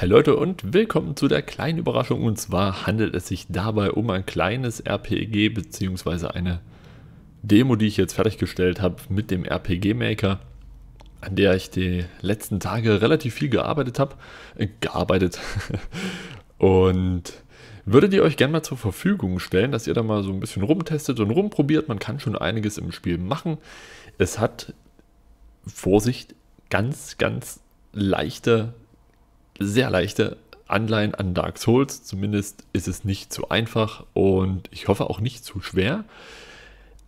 Hey Leute und willkommen zu der kleinen Überraschung. Und zwar handelt es sich dabei um ein kleines RPG bzw. eine Demo, die ich jetzt fertiggestellt habe mit dem RPG Maker, an der ich die letzten Tage relativ viel gearbeitet habe. Äh, gearbeitet. und würde die euch gerne mal zur Verfügung stellen, dass ihr da mal so ein bisschen rumtestet und rumprobiert. Man kann schon einiges im Spiel machen. Es hat, Vorsicht, ganz, ganz leichte sehr leichte Anleihen an Dark Souls. Zumindest ist es nicht zu einfach und ich hoffe auch nicht zu schwer.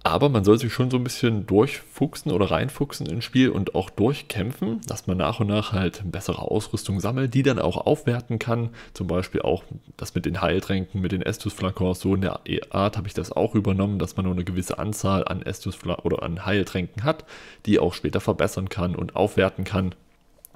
Aber man soll sich schon so ein bisschen durchfuchsen oder reinfuchsen ins Spiel und auch durchkämpfen, dass man nach und nach halt bessere Ausrüstung sammelt, die dann auch aufwerten kann. Zum Beispiel auch das mit den Heiltränken, mit den Estus-Flakons, so in der Art habe ich das auch übernommen, dass man nur eine gewisse Anzahl an Estus- oder an Heiltränken hat, die auch später verbessern kann und aufwerten kann.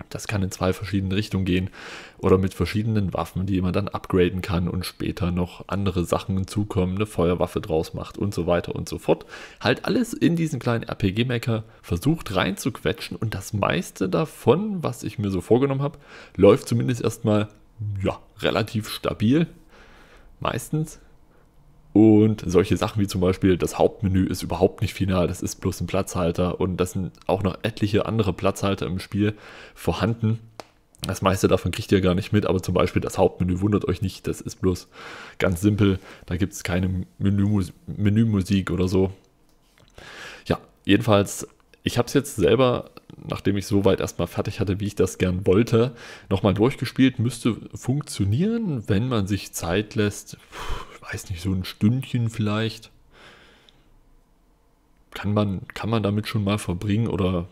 Das kann in zwei verschiedenen Richtungen gehen oder mit verschiedenen Waffen, die man dann upgraden kann und später noch andere Sachen hinzukommen, eine Feuerwaffe draus macht und so weiter und so fort. Halt alles in diesen kleinen RPG-Maker versucht reinzuquetschen und das meiste davon, was ich mir so vorgenommen habe, läuft zumindest erstmal ja, relativ stabil. Meistens und solche Sachen wie zum Beispiel das Hauptmenü ist überhaupt nicht final, das ist bloß ein Platzhalter und das sind auch noch etliche andere Platzhalter im Spiel vorhanden. Das meiste davon kriegt ihr gar nicht mit, aber zum Beispiel das Hauptmenü wundert euch nicht, das ist bloß ganz simpel, da gibt es keine Menümus Menümusik oder so. Ja, jedenfalls, ich habe es jetzt selber, nachdem ich soweit erstmal fertig hatte, wie ich das gern wollte, nochmal durchgespielt, müsste funktionieren, wenn man sich Zeit lässt. Puh weiß nicht, so ein Stündchen vielleicht, kann man, kann man damit schon mal verbringen oder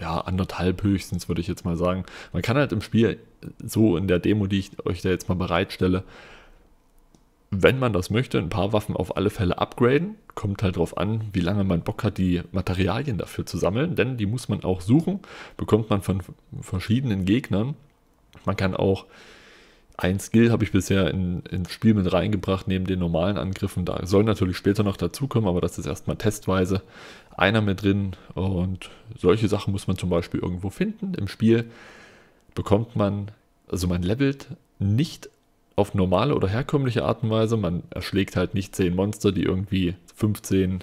ja, anderthalb höchstens, würde ich jetzt mal sagen. Man kann halt im Spiel, so in der Demo, die ich euch da jetzt mal bereitstelle, wenn man das möchte, ein paar Waffen auf alle Fälle upgraden. Kommt halt darauf an, wie lange man Bock hat, die Materialien dafür zu sammeln, denn die muss man auch suchen. Bekommt man von verschiedenen Gegnern. Man kann auch ein Skill habe ich bisher in, ins Spiel mit reingebracht, neben den normalen Angriffen. Da soll natürlich später noch dazukommen, aber das ist erstmal testweise einer mit drin. Und solche Sachen muss man zum Beispiel irgendwo finden. Im Spiel bekommt man, also man levelt nicht auf normale oder herkömmliche Art und Weise. Man erschlägt halt nicht 10 Monster, die irgendwie 15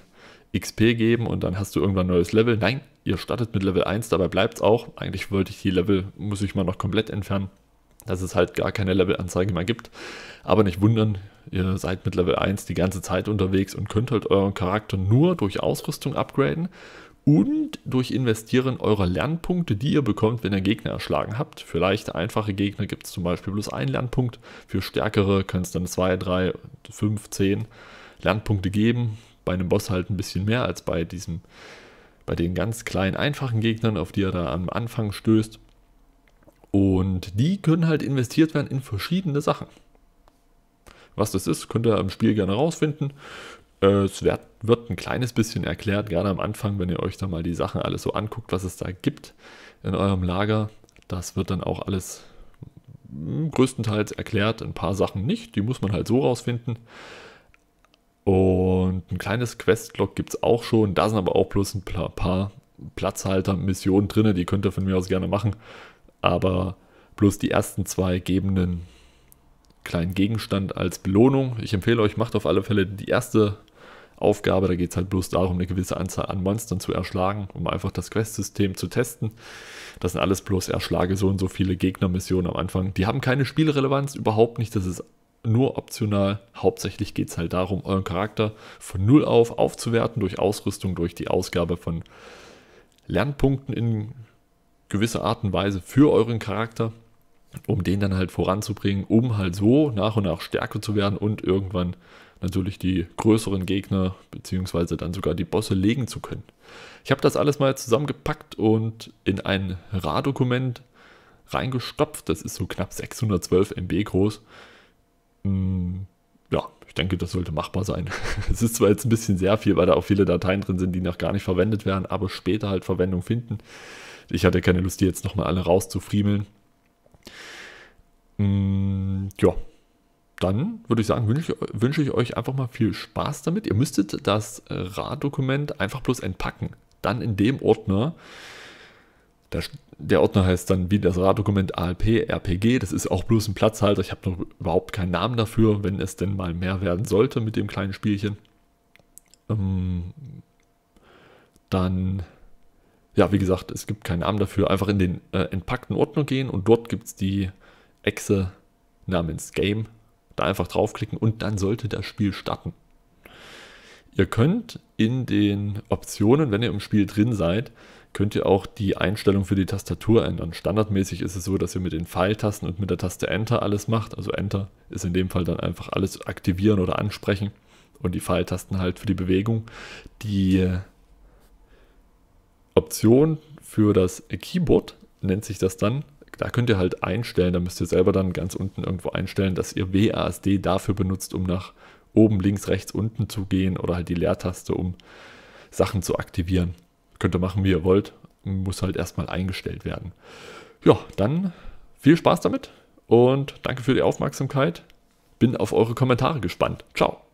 XP geben und dann hast du irgendwann ein neues Level. Nein, ihr startet mit Level 1, dabei bleibt es auch. Eigentlich wollte ich die Level, muss ich mal noch komplett entfernen dass es halt gar keine Levelanzeige mehr gibt. Aber nicht wundern, ihr seid mit Level 1 die ganze Zeit unterwegs und könnt halt euren Charakter nur durch Ausrüstung upgraden und durch Investieren eurer Lernpunkte, die ihr bekommt, wenn ihr Gegner erschlagen habt. Für leichte, einfache Gegner gibt es zum Beispiel bloß einen Lernpunkt, für stärkere können es dann 2, 3, 5, 10 Lernpunkte geben. Bei einem Boss halt ein bisschen mehr als bei diesem, bei den ganz kleinen, einfachen Gegnern, auf die ihr da am Anfang stößt. Und die können halt investiert werden in verschiedene Sachen. Was das ist, könnt ihr im Spiel gerne rausfinden. Äh, es wird, wird ein kleines bisschen erklärt, gerade am Anfang, wenn ihr euch da mal die Sachen alles so anguckt, was es da gibt in eurem Lager. Das wird dann auch alles hm, größtenteils erklärt, ein paar Sachen nicht, die muss man halt so rausfinden. Und ein kleines Questlog gibt es auch schon, da sind aber auch bloß ein paar Platzhalter-Missionen drin, die könnt ihr von mir aus gerne machen aber bloß die ersten zwei geben einen kleinen Gegenstand als Belohnung. Ich empfehle euch, macht auf alle Fälle die erste Aufgabe. Da geht es halt bloß darum, eine gewisse Anzahl an Monstern zu erschlagen, um einfach das Quest-System zu testen. Das sind alles bloß Erschlage so und so viele Gegnermissionen am Anfang. Die haben keine Spielrelevanz, überhaupt nicht. Das ist nur optional. Hauptsächlich geht es halt darum, euren Charakter von Null auf aufzuwerten durch Ausrüstung, durch die Ausgabe von Lernpunkten in gewisse Art und Weise für euren Charakter, um den dann halt voranzubringen, um halt so nach und nach stärker zu werden und irgendwann natürlich die größeren Gegner beziehungsweise dann sogar die Bosse legen zu können. Ich habe das alles mal zusammengepackt und in ein RAR-Dokument reingestopft. Das ist so knapp 612 MB groß. Mm, ja, ich denke, das sollte machbar sein. Es ist zwar jetzt ein bisschen sehr viel, weil da auch viele Dateien drin sind, die noch gar nicht verwendet werden, aber später halt Verwendung finden ich hatte keine Lust, die jetzt nochmal alle rauszufriemeln. Mm, ja, dann würde ich sagen, wünsche ich, ich euch einfach mal viel Spaß damit. Ihr müsstet das RAR-Dokument einfach bloß entpacken. Dann in dem Ordner. Der, der Ordner heißt dann wie das RAR-Dokument ALP, RPG. Das ist auch bloß ein Platzhalter. Ich habe noch überhaupt keinen Namen dafür, wenn es denn mal mehr werden sollte mit dem kleinen Spielchen. Ähm, dann ja, wie gesagt, es gibt keinen Namen dafür. Einfach in den äh, entpackten Ordner gehen und dort gibt es die Echse namens Game. Da einfach draufklicken und dann sollte das Spiel starten. Ihr könnt in den Optionen, wenn ihr im Spiel drin seid, könnt ihr auch die Einstellung für die Tastatur ändern. Standardmäßig ist es so, dass ihr mit den Pfeiltasten und mit der Taste Enter alles macht. Also Enter ist in dem Fall dann einfach alles aktivieren oder ansprechen und die Pfeiltasten halt für die Bewegung. Die Option für das Keyboard, nennt sich das dann. Da könnt ihr halt einstellen, da müsst ihr selber dann ganz unten irgendwo einstellen, dass ihr WASD dafür benutzt, um nach oben, links, rechts, unten zu gehen oder halt die Leertaste, um Sachen zu aktivieren. Könnt ihr machen, wie ihr wollt, muss halt erstmal eingestellt werden. Ja, dann viel Spaß damit und danke für die Aufmerksamkeit. Bin auf eure Kommentare gespannt. Ciao.